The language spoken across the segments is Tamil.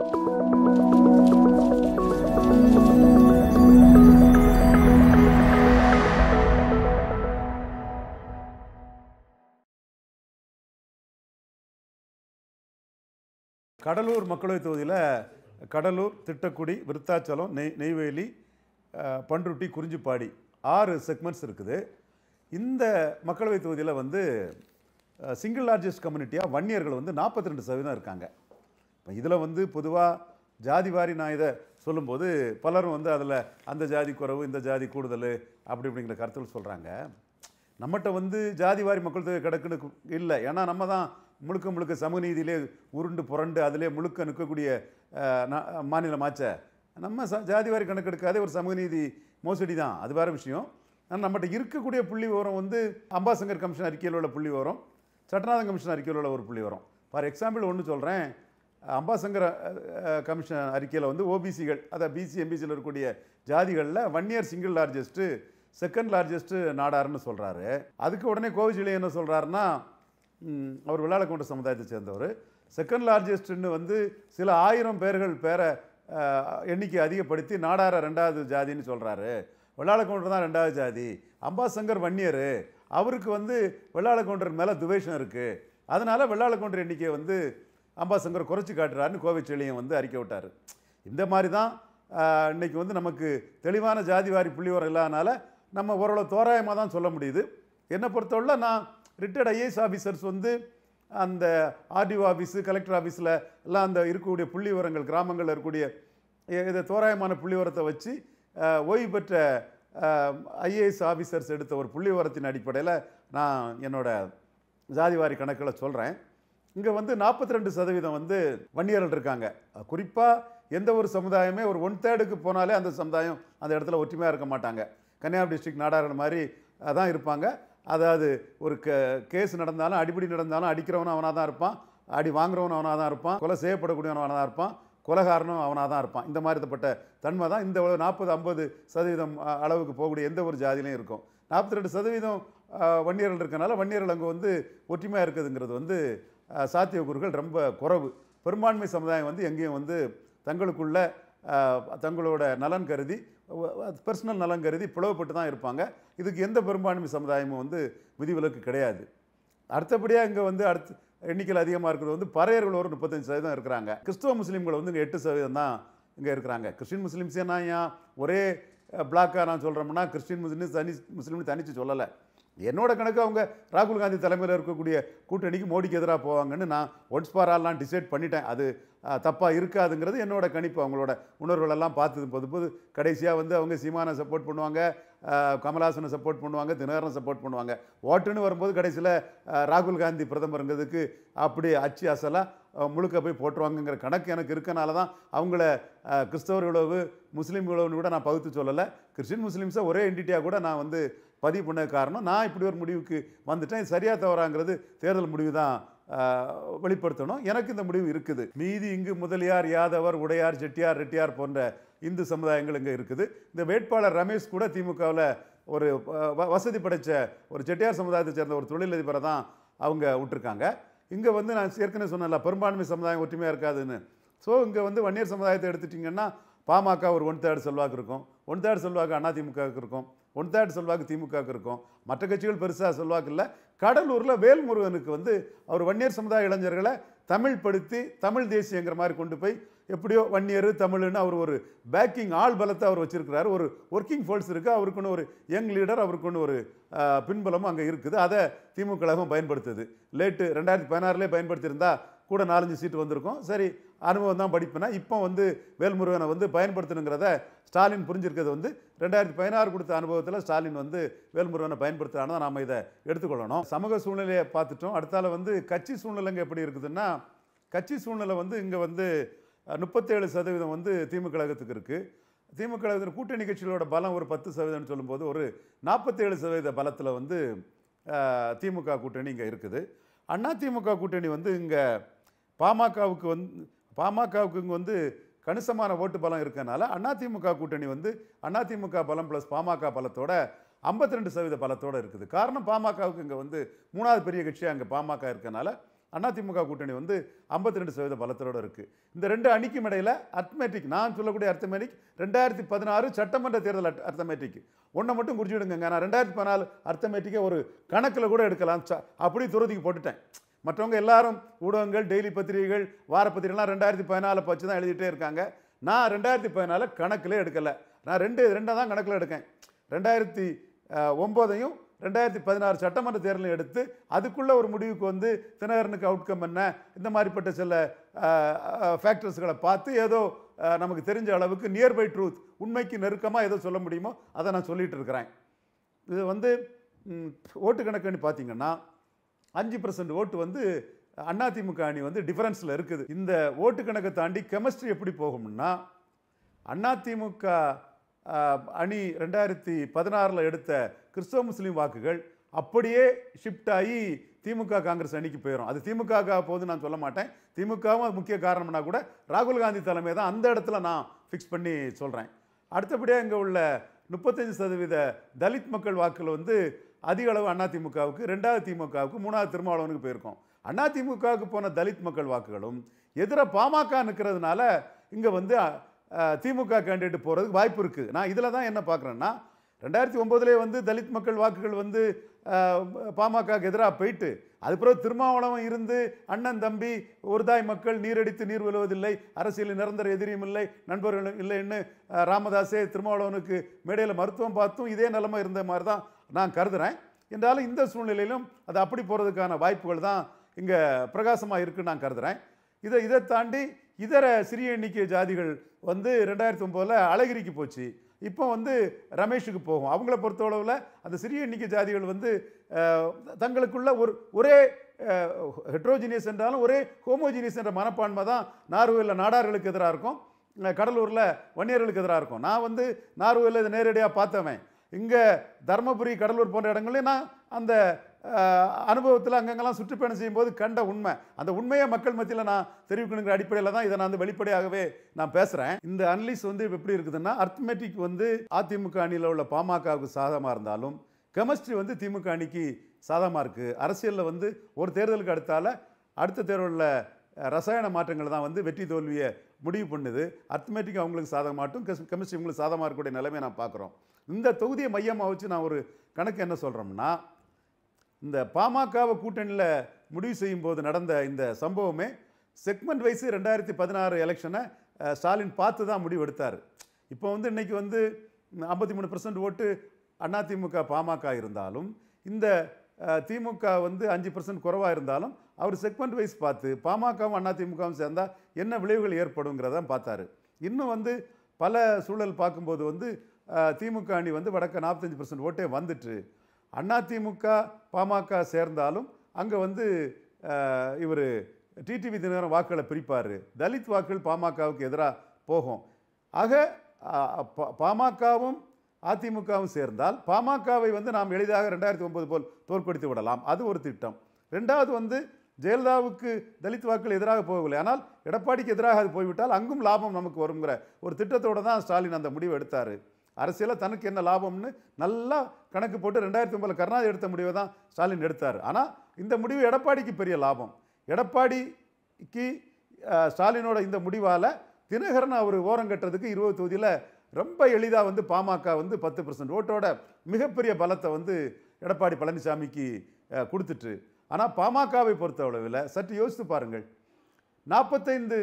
கடலூர் மக்களவைத் தொகுதியில் கடலூர் திட்டக்குடி விருத்தாச்சலம் நெய் நெய்வேலி பன்ருட்டி குறிஞ்சிப்பாடி ஆறு செக்மெண்ட்ஸ் இருக்குது இந்த மக்களவைத் தொகுதியில் வந்து சிங்கிள் லார்ஜஸ்ட் கம்யூனிட்டியாக வன்னியர்கள் வந்து நாற்பத்தி ரெண்டு சதவீதம் இருக்காங்க இப்போ இதில் வந்து பொதுவாக ஜாதி வாரி நான் இதை சொல்லும்போது பலரும் வந்து அதில் அந்த ஜாதி குறவு இந்த ஜாதி கூடுதல் அப்படி இப்படிங்கிற கருத்துக்கள் சொல்கிறாங்க நம்மகிட்ட வந்து ஜாதி வாரி மக்கள் தொகை கிடக்குன்னு இல்லை ஏன்னா நம்ம தான் முழுக்க முழுக்க சமூக நீதியிலே உருண்டு புரண்டு அதிலே முழுக்க நிற்கக்கூடிய மாநிலமாச்ச நம்ம ச ஜாதி வாரி கணக்கெடுக்காதே ஒரு சமூக நீதி மோசடி தான் அது வேறு விஷயம் ஆனால் நம்மகிட்ட இருக்கக்கூடிய புள்ளி விவரம் வந்து அம்பாசங்கர் கமிஷன் அறிக்கையில் உள்ள புள்ளி வரும் சட்டநாதன் கமிஷன் அறிக்கையில் உள்ள ஒரு புள்ளி வரும் ஃபார் எக்ஸாம்பிள் ஒன்று சொல்கிறேன் அம்பாசங்கர கமிஷன் அறிக்கையில் வந்து ஓபிசிகள் அதாவது பிசி எம்பிசியில் இருக்கக்கூடிய ஜாதிகளில் one year single largest second largest நாடாருன்னு சொல்கிறாரு அதுக்கு உடனே கோவிஜிலே என்ன சொல்கிறாருன்னா அவர் கொண்ட சமுதாயத்தை சேர்ந்தவர் செகண்ட் லார்ஜஸ்ட்டுன்னு வந்து சில ஆயிரம் பேர்கள் பேரை எண்ணிக்கை அதிகப்படுத்தி நாடார ரெண்டாவது ஜாதின்னு சொல்கிறாரு வெள்ளாளக்கவுண்டர் தான் ரெண்டாவது ஜாதி அம்பாசங்கர் வன்னியர் அவருக்கு வந்து கொண்டர் மேலே துவேஷம் இருக்குது அதனால் கொண்டர் எண்ணிக்கை வந்து அம்பாசங்கர் குறைச்சி காட்டுறாருன்னு கோவை செழியன் வந்து அறிக்கை விட்டார் இந்த மாதிரி தான் இன்றைக்கி வந்து நமக்கு தெளிவான ஜாதிவாரி புள்ளிவரம் இல்லாதனால நம்ம ஓரளவு தோராயமாக தான் சொல்ல முடியுது என்னை பொறுத்தவரை நான் ரிட்டையர்ட் ஐஏஎஸ் ஆஃபீஸர்ஸ் வந்து அந்த ஆர்டிஓ ஆஃபீஸு கலெக்டர் ஆஃபீஸில் எல்லாம் அந்த இருக்கக்கூடிய புள்ளி விவரங்கள் கிராமங்களில் இருக்கக்கூடிய இதை தோராயமான புள்ளி வச்சு ஓய்வு பெற்ற ஐஏஎஸ் ஆஃபீஸர்ஸ் எடுத்த ஒரு புள்ளி அடிப்படையில் நான் என்னோடய ஜாதிவாரி கணக்கில் சொல்கிறேன் இங்கே வந்து நாற்பத்தி ரெண்டு சதவீதம் வந்து வன்னியர்கள் இருக்காங்க குறிப்பாக எந்த ஒரு சமுதாயமே ஒரு ஒன் தேர்டுக்கு போனாலே அந்த சமுதாயம் அந்த இடத்துல ஒற்றுமையாக இருக்க மாட்டாங்க கன்னியாகுமரி டிஸ்ட்ரிக்ட் நாடார்கள் மாதிரி தான் இருப்பாங்க அதாவது ஒரு க கேஸ் நடந்தாலும் அடிப்படி நடந்தாலும் அடிக்கிறவனும் அவனாக தான் இருப்பான் அடி வாங்குறவனும் அவனாக தான் இருப்பான் கொலை செய்யப்படக்கூடியவன் அவனாக தான் இருப்பான் கொலகாரனும் அவனாக தான் இருப்பான் இந்த மாதிரிப்பட்ட தன்மை தான் இந்த நாற்பது ஐம்பது சதவீதம் அளவுக்கு போகக்கூடிய எந்த ஒரு ஜாதியிலையும் இருக்கும் நாற்பத்தி ரெண்டு சதவீதம் வன்னியர்கள் இருக்கனால வன்னியர்கள் அங்கே வந்து ஒற்றுமையாக இருக்குதுங்கிறது வந்து சாத்தியக்கூறுகள் ரொம்ப குறைவு பெரும்பான்மை சமுதாயம் வந்து எங்கேயும் வந்து தங்களுக்குள்ள தங்களோட நலன் கருதி பர்சனல் நலன் கருதி பிளவுபட்டு தான் இருப்பாங்க இதுக்கு எந்த பெரும்பான்மை சமுதாயமும் வந்து விதிவிலக்கு கிடையாது அடுத்தபடியாக இங்கே வந்து அடுத்து எண்ணிக்கையில் அதிகமாக இருக்கிறது வந்து பறையர்கள் ஒரு முப்பத்தஞ்சு சதவீதம் இருக்கிறாங்க கிறிஸ்துவ முஸ்லீம்கள் வந்து இங்கே எட்டு சதவீதம் தான் இங்கே இருக்கிறாங்க கிறிஸ்டின் முஸ்லீம்ஸே நான் ஏன் ஒரே பிளாக்காக நான் சொல்கிறோம்னா கிறிஸ்டின் முஸ்லீம் தனி முஸ்லீம்னு தனித்து சொல்லலை என்னோட கணக்கு அவங்க ராகுல் காந்தி தலைமையில் இருக்கக்கூடிய கூட்டணிக்கு மோடிக்கு எதிராக போவாங்கன்னு நான் ஒன்ஸ் ஃபார் ஆல்லாம் டிசைட் பண்ணிட்டேன் அது தப்பாக இருக்காதுங்கிறது என்னோட கணிப்பு அவங்களோட உணர்வுகளெல்லாம் பார்த்து பொது கடைசியாக வந்து அவங்க சீமானை சப்போர்ட் பண்ணுவாங்க கமலாசனை சப்போர்ட் பண்ணுவாங்க தினகரனை சப்போர்ட் பண்ணுவாங்க ஓட்டுன்னு வரும்போது கடைசியில் ராகுல் காந்தி பிரதமருங்கிறதுக்கு அப்படி அச்சு அசலாக முழுக்க போய் போட்டுருவாங்கங்கிற கணக்கு எனக்கு இருக்கனால தான் அவங்கள கிறிஸ்தவர் உழவு முஸ்லீம் உழவுன்னு கூட நான் பகுத்து சொல்லலை கிறிஸ்டின் முஸ்லீம்ஸை ஒரே என்டிட்டியாக கூட நான் வந்து பதிவு பண்ண காரணம் நான் இப்படி ஒரு முடிவுக்கு வந்துட்டேன் சரியாக தவறாங்கிறது தேர்தல் முடிவு தான் வெளிப்படுத்தணும் எனக்கு இந்த முடிவு இருக்குது மீதி இங்கு முதலியார் யாதவர் உடையார் செட்டியார் ரெட்டியார் போன்ற இந்து சமுதாயங்கள் இங்கே இருக்குது இந்த வேட்பாளர் ரமேஷ் கூட திமுகவில் ஒரு வசதி படைத்த ஒரு செட்டியார் சமுதாயத்தை சேர்ந்த ஒரு தொழிலதிபரை தான் அவங்க விட்டுருக்காங்க இங்கே வந்து நான் ஏற்கனவே சொன்னல பெரும்பான்மை சமுதாயம் ஒற்றுமையாக இருக்காதுன்னு ஸோ இங்கே வந்து வன்னியர் சமுதாயத்தை எடுத்துட்டிங்கன்னா பாமக ஒரு ஒன் தேர்ட் செல்வாக்கு இருக்கும் ஒன் தேர்ட் செல்வாக்கு அதிமுகவுக்கு இருக்கும் ஒன் தேர்ட் செல்வாக்கு திமுகவுக்கு இருக்கும் மற்ற கட்சிகள் பெருசாக செல்வாக்கு இல்லை கடலூரில் வேல்முருகனுக்கு வந்து அவர் வன்னியர் சமுதாய இளைஞர்களை தமிழ் படுத்தி தமிழ் தேசியங்கிற மாதிரி கொண்டு போய் எப்படியோ வன்னியர் தமிழ்னு அவர் ஒரு பேக்கிங் ஆள் பலத்தை அவர் வச்சுருக்கிறார் ஒரு ஒர்க்கிங் ஃபோர்ஸ் இருக்குது அவருக்குன்னு ஒரு யங் லீடர் அவருக்குன்னு ஒரு பின்பலமும் அங்கே இருக்குது அதை திமுக கழகம் பயன்படுத்துது லேட்டு ரெண்டாயிரத்தி பதினாறுலேயே பயன்படுத்தியிருந்தால் கூட நாலஞ்சு சீட்டு வந்திருக்கும் சரி அனுபவம் தான் படிப்பேனா இப்போ வந்து வேல்முருகனை வந்து பயன்படுத்தணுங்கிறத ஸ்டாலின் புரிஞ்சிருக்கிறது வந்து ரெண்டாயிரத்தி பதினாறு கொடுத்த அனுபவத்தில் ஸ்டாலின் வந்து வேல்முருகனை பயன்படுத்துகிறான தான் நாம் இதை எடுத்துக்கொள்ளணும் சமூக சூழ்நிலையை பார்த்துட்டோம் அடுத்தால வந்து கட்சி சூழ்நிலைங்க எப்படி இருக்குதுன்னா கட்சி சூழ்நிலை வந்து இங்கே வந்து முப்பத்தேழு சதவீதம் வந்து திமுக கழகத்துக்கு இருக்குது திமுக கழகத்தின் கூட்டணி கட்சிகளோட பலம் ஒரு பத்து சதவீதம்னு சொல்லும்போது ஒரு நாற்பத்தேழு சதவீத பலத்தில் வந்து திமுக கூட்டணி இங்கே இருக்குது அண்ணா திமுக கூட்டணி வந்து இங்கே பாமகவுக்கு வந்து பாமகவுக்கு இங்கே வந்து கணிசமான ஓட்டு பலம் இருக்கனால அதிமுக கூட்டணி வந்து அதிமுக பலம் ப்ளஸ் பாமக பலத்தோட ஐம்பத்தி ரெண்டு சதவீத பலத்தோடு இருக்குது காரணம் பாமகவுக்கு இங்கே வந்து மூணாவது பெரிய கட்சியாக அங்கே பாமக இருக்கனால அதிமுக கூட்டணி வந்து ஐம்பத்தி ரெண்டு சதவீத பலத்தோடு இருக்குது இந்த ரெண்டு அணிக்கும் இடையில் அர்த்தமேட்டிக் நான் சொல்லக்கூடிய அர்த்தமேட்டிக் ரெண்டாயிரத்தி பதினாறு சட்டமன்ற தேர்தல் அட் அர்த்தமேட்டிக் ஒன்றை மட்டும் விடுங்க நான் ரெண்டாயிரத்தி பதினாலு அர்த்தமேட்டிக்கே ஒரு கணக்கில் கூட எடுக்கலாம் அப்படி துரதிக்கு போட்டுட்டேன் மற்றவங்க எல்லாரும் ஊடகங்கள் டெய்லி பத்திரிகைகள் வார பத்திரிகைலாம் ரெண்டாயிரத்தி பதினாலில் பச்சு தான் எழுதிட்டே இருக்காங்க நான் ரெண்டாயிரத்தி பதினாலு கணக்கில் எடுக்கலை நான் ரெண்டு ரெண்டாக தான் கணக்கில் எடுக்கேன் ரெண்டாயிரத்தி ஒம்போதையும் ரெண்டாயிரத்தி பதினாறு சட்டமன்ற தேர்தலையும் எடுத்து அதுக்குள்ளே ஒரு முடிவுக்கு வந்து தினகரனுக்கு அவுட்கம் என்ன இந்த மாதிரிப்பட்ட சில ஃபேக்டர்ஸ்களை பார்த்து ஏதோ நமக்கு தெரிஞ்ச அளவுக்கு நியர்பை ட்ரூத் உண்மைக்கு நெருக்கமாக ஏதோ சொல்ல முடியுமோ அதை நான் சொல்லிகிட்டு இருக்கிறேன் இது வந்து ஓட்டு கணக்குன்னு பார்த்தீங்கன்னா அஞ்சு பர்சன்ட் ஓட்டு வந்து அதிமுக அணி வந்து டிஃபரன்ஸில் இருக்குது இந்த ஓட்டு கணக்கை தாண்டி கெமிஸ்ட்ரி எப்படி போகும்னா அதிமுக அணி ரெண்டாயிரத்தி பதினாறில் எடுத்த கிறிஸ்தவ முஸ்லீம் வாக்குகள் அப்படியே ஷிஃப்ட் ஆகி திமுக காங்கிரஸ் அணிக்கு போயிடும் அது திமுக போது நான் சொல்ல மாட்டேன் திமுகவும் முக்கிய காரணம்னா கூட ராகுல் காந்தி தலைமை தான் அந்த இடத்துல நான் ஃபிக்ஸ் பண்ணி சொல்கிறேன் அடுத்தபடியாக இங்கே உள்ள முப்பத்தஞ்சு சதவீத தலித் மக்கள் வாக்கில் வந்து அதிக அளவு அதிமுகவுக்கு ரெண்டாவது திமுகவுக்கு மூணாவது திருமாவளவனுக்கு போயிருக்கோம் அதிமுகவுக்கு போன தலித் மக்கள் வாக்குகளும் எதிர பாமக நிற்கிறதுனால இங்கே வந்து திமுக கேண்டிடேட் போகிறதுக்கு வாய்ப்பு இருக்குது நான் இதில் தான் என்ன பார்க்குறேன்னா ரெண்டாயிரத்தி ஒம்பதுலேயே வந்து தலித் மக்கள் வாக்குகள் வந்து பாமகக்கு எதிராக போயிட்டு அது பிறகு திருமாவளவன் இருந்து அண்ணன் தம்பி ஒரு தாய் மக்கள் நீரடித்து நீர் விழுவதில்லை அரசியலில் நிரந்தர எதிரியும் இல்லை நண்பர்களும் இல்லைன்னு ராமதாஸே திருமாவளவனுக்கு மேடையில் மருத்துவம் பார்த்தும் இதே நிலமை இருந்த மாதிரி தான் நான் கருதுகிறேன் என்றாலும் இந்த சூழ்நிலையிலும் அது அப்படி போகிறதுக்கான வாய்ப்புகள் தான் இங்கே பிரகாசமாக இருக்குன்னு நான் கருதுகிறேன் இதை இதை தாண்டி இதர சிறிய எண்ணிக்கை ஜாதிகள் வந்து ரெண்டாயிரத்தி ஒம்போதில் அழகிரிக்கு போச்சு இப்போ வந்து ரமேஷுக்கு போகும் அவங்கள பொறுத்தளவில் அந்த சிறிய எண்ணிக்கை ஜாதிகள் வந்து தங்களுக்குள்ள ஒரு ஒரே ஹெட்ரோஜினியஸ் என்றாலும் ஒரே ஹோமோஜினியஸ் என்ற மனப்பான்மை தான் நார்வேயில் நாடார்களுக்கு எதிராக இருக்கும் கடலூரில் வன்னியர்களுக்கு எதிராக இருக்கும் நான் வந்து நார்வேயில் இதை நேரடியாக பார்த்தவன் இங்கே தருமபுரி கடலூர் போன்ற இடங்கள்லையும் நான் அந்த அனுபவத்தில் அங்கங்கெல்லாம் சுற்றுப்பயணம் செய்யும்போது கண்ட உண்மை அந்த உண்மையை மக்கள் மத்தியில் நான் தெரிவிக்கணுங்கிற அடிப்படையில் தான் இதை நான் வந்து வெளிப்படையாகவே நான் பேசுகிறேன் இந்த அனலிஸ் வந்து எப்படி இருக்குதுன்னா அர்த்மெட்டிக் வந்து அதிமுக அணியில் உள்ள பாமகவுக்கு சாதகமாக இருந்தாலும் கெமிஸ்ட்ரி வந்து திமுக அணிக்கு சாதகமாக இருக்குது அரசியலில் வந்து ஒரு தேர்தலுக்கு அடுத்தால் அடுத்த தேர்தலில் ரசாயன மாற்றங்கள் தான் வந்து வெற்றி தோல்வியை முடிவு பண்ணுது அர்த்தமெட்டிக் அவங்களுக்கு சாதகமாகட்டும் கெமிஸ்ட்ரி உங்களுக்கு சாதகமாக இருக்கக்கூடிய நிலைமை நான் பார்க்குறோம் இந்த தொகுதியை மையமாக வச்சு நான் ஒரு கணக்கு என்ன சொல்கிறோம்னா இந்த பாமகவை கூட்டணியில் முடிவு செய்யும் போது நடந்த இந்த சம்பவமே செக்மெண்ட் வைஸு ரெண்டாயிரத்தி பதினாறு எலெக்ஷனை ஸ்டாலின் பார்த்து தான் முடிவு எடுத்தார் இப்போ வந்து இன்றைக்கி வந்து ஐம்பத்தி மூணு பர்சன்ட் ஓட்டு அதிமுக பாமக இருந்தாலும் இந்த திமுக வந்து அஞ்சு பர்சன்ட் குறவாக இருந்தாலும் அவர் செக்மெண்ட் வைஸ் பார்த்து பாமகவும் அதிமுகவும் சேர்ந்தால் என்ன விளைவுகள் ஏற்படுங்கிறதான் பார்த்தாரு இன்னும் வந்து பல சூழல் பார்க்கும்போது வந்து திமுக அணி வந்து வடக்க நாற்பத்தஞ்சு பர்சன்ட் ஓட்டே வந்துட்டு அண்ணா திமுக பாமக சேர்ந்தாலும் அங்கே வந்து இவர் டிடிவி தினகரன் வாக்குகளை பிரிப்பார் தலித் வாக்குகள் பாமகவுக்கு எதிராக போகும் ஆக பாமகவும் அதிமுகவும் சேர்ந்தால் பாமகவை வந்து நாம் எளிதாக ரெண்டாயிரத்தி ஒம்பது போல் தோற்கடித்து விடலாம் அது ஒரு திட்டம் ரெண்டாவது வந்து ஜெயலலிதாவுக்கு தலித் வாக்குகள் எதிராக போகவில்லை ஆனால் எடப்பாடிக்கு எதிராக அது போய்விட்டால் அங்கும் லாபம் நமக்கு வருங்கிற ஒரு திட்டத்தோடு தான் ஸ்டாலின் அந்த முடிவு எடுத்தார் அரசியலில் தனக்கு என்ன லாபம்னு நல்லா கணக்கு போட்டு ரெண்டாயிரத்தி ஒம்பதில் கருணாதி எடுத்த முடிவை தான் ஸ்டாலின் எடுத்தார் ஆனால் இந்த முடிவு எடப்பாடிக்கு பெரிய லாபம் எடப்பாடிக்கு ஸ்டாலினோட இந்த முடிவால் தினகரன் அவர் ஓரம் கட்டுறதுக்கு இருபது தொகுதியில் ரொம்ப எளிதாக வந்து பாமக வந்து பத்து பர்சன்ட் ஓட்டோட மிகப்பெரிய பலத்தை வந்து எடப்பாடி பழனிசாமிக்கு கொடுத்துட்டு ஆனால் பாமகவை அளவில் சற்று யோசித்து பாருங்கள் நாற்பத்தைந்து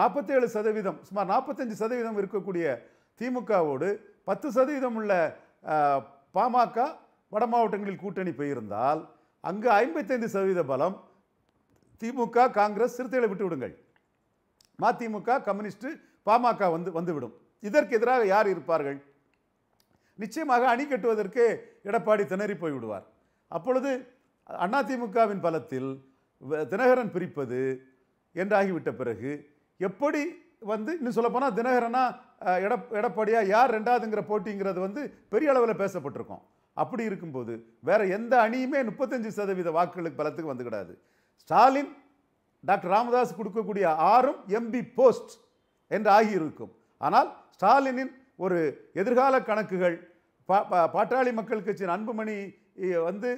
நாற்பத்தேழு சதவீதம் சுமார் நாற்பத்தஞ்சு சதவீதம் இருக்கக்கூடிய திமுகவோடு பத்து சதவீதம் உள்ள பாமக வட மாவட்டங்களில் கூட்டணி போயிருந்தால் அங்கு ஐம்பத்தைந்து சதவீத பலம் திமுக காங்கிரஸ் சிறுத்தைகளை விட்டு விடுங்கள் மதிமுக கம்யூனிஸ்டு பாமக வந்து வந்துவிடும் இதற்கு எதிராக யார் இருப்பார்கள் நிச்சயமாக அணி கட்டுவதற்கு எடப்பாடி திணறி போய்விடுவார் அப்பொழுது அதிமுகவின் பலத்தில் தினகரன் பிரிப்பது என்றாகிவிட்ட பிறகு எப்படி வந்து இன்னும் சொல்லப்போனால் தினகரனா எட எடப்பாடியாக யார் ரெண்டாவதுங்கிற போட்டிங்கிறது வந்து பெரிய அளவில் பேசப்பட்டிருக்கோம் அப்படி இருக்கும்போது வேற எந்த அணியுமே முப்பத்தஞ்சு சதவீத வாக்குகளுக்கு பலத்துக்கு வந்து கிடையாது ஸ்டாலின் டாக்டர் ராமதாஸ் கொடுக்கக்கூடிய ஆறும் எம்பி போஸ்ட் என்று ஆகியிருக்கும் ஆனால் ஸ்டாலினின் ஒரு எதிர்கால கணக்குகள் பாட்டாளி மக்கள் கட்சியின் அன்புமணி வந்து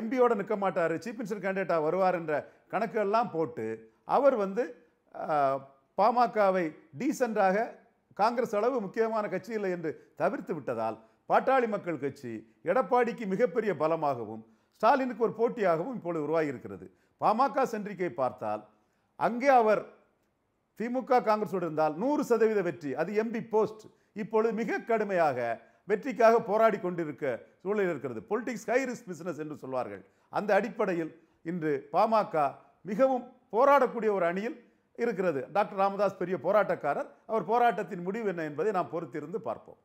எம்பியோடு நிற்க மாட்டார் சீஃப் மினிஸ்டர் கேண்டிடேட்டாக வருவார் என்ற கணக்குகள்லாம் போட்டு அவர் வந்து பாமகவை டீசெண்டாக காங்கிரஸ் அளவு முக்கியமான கட்சி இல்லை என்று தவிர்த்து விட்டதால் பாட்டாளி மக்கள் கட்சி எடப்பாடிக்கு மிகப்பெரிய பலமாகவும் ஸ்டாலினுக்கு ஒரு போட்டியாகவும் இப்போது உருவாகியிருக்கிறது பாமக சென்றிக்கை பார்த்தால் அங்கே அவர் திமுக காங்கிரஸோடு இருந்தால் நூறு சதவீத வெற்றி அது எம்பி போஸ்ட் இப்பொழுது மிக கடுமையாக வெற்றிக்காக போராடி கொண்டிருக்க சூழல் இருக்கிறது பொலிட்டிக்ஸ் ஹை ரிஸ்க் பிஸ்னஸ் என்று சொல்வார்கள் அந்த அடிப்படையில் இன்று பாமக மிகவும் போராடக்கூடிய ஒரு அணியில் இருக்கிறது டாக்டர் ராமதாஸ் பெரிய போராட்டக்காரர் அவர் போராட்டத்தின் முடிவு என்ன என்பதை நாம் பொறுத்திருந்து பார்ப்போம்